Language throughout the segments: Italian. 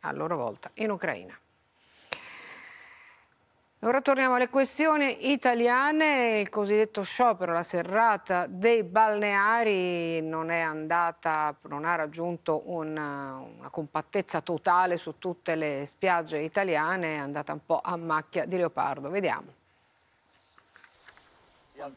a loro volta in Ucraina. Ora torniamo alle questioni italiane, il cosiddetto sciopero, la serrata dei balneari non è andata, non ha raggiunto una, una compattezza totale su tutte le spiagge italiane, è andata un po' a macchia di leopardo, vediamo.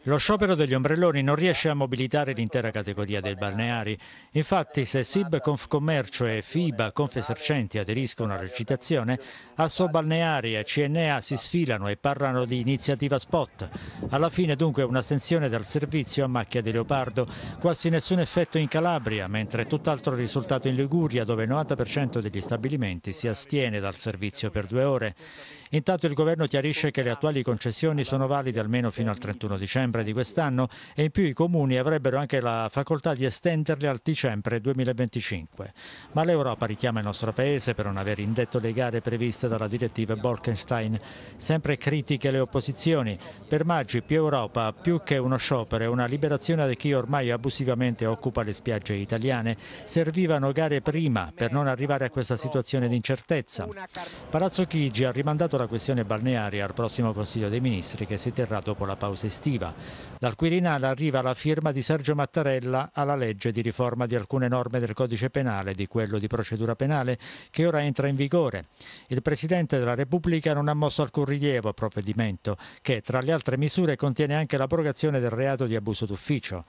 Lo sciopero degli ombrelloni non riesce a mobilitare l'intera categoria dei balneari. Infatti, se SIB Confcommercio e FIBA Confesercenti aderiscono alla recitazione, Asso Balneari e CNA si sfilano e parlano di iniziativa spot. Alla fine dunque un'astensione dal servizio a macchia di leopardo, quasi nessun effetto in Calabria, mentre tutt'altro risultato in Liguria, dove il 90% degli stabilimenti si astiene dal servizio per due ore. Intanto il governo chiarisce che le attuali concessioni sono valide almeno fino al 31 dicembre dicembre di quest'anno e in più i comuni avrebbero anche la facoltà di estenderli al dicembre 2025. Ma l'Europa richiama il nostro Paese per non aver indetto le gare previste dalla direttiva Bolkenstein. Sempre critiche le opposizioni. Per Maggi più Europa, più che uno sciopero, è una liberazione di chi ormai abusivamente occupa le spiagge italiane. Servivano gare prima per non arrivare a questa situazione di incertezza. Palazzo Chigi ha rimandato la questione balneare al prossimo Consiglio dei Ministri che si terrà dopo la pausa estiva legislatura. Dal Quirinale arriva la firma di Sergio Mattarella alla legge di riforma di alcune norme del codice penale, di quello di procedura penale, che ora entra in vigore. Il Presidente della Repubblica non ha mosso alcun rilievo al provvedimento, che tra le altre misure contiene anche l'abrogazione del reato di abuso d'ufficio.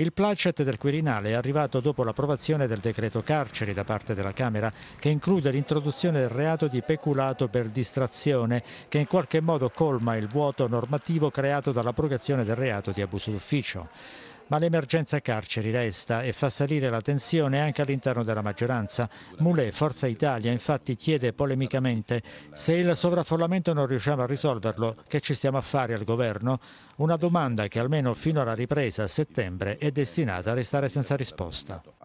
Il placet del Quirinale è arrivato dopo l'approvazione del decreto carceri da parte della Camera che include l'introduzione del reato di peculato per distrazione che in qualche modo colma il vuoto normativo creato dall'abrogazione del reato di abuso d'ufficio. Ma l'emergenza carceri resta e fa salire la tensione anche all'interno della maggioranza. Moulet, Forza Italia, infatti chiede polemicamente se il sovraffollamento non riusciamo a risolverlo, che ci stiamo a fare al governo? Una domanda che almeno fino alla ripresa a settembre è destinata a restare senza risposta.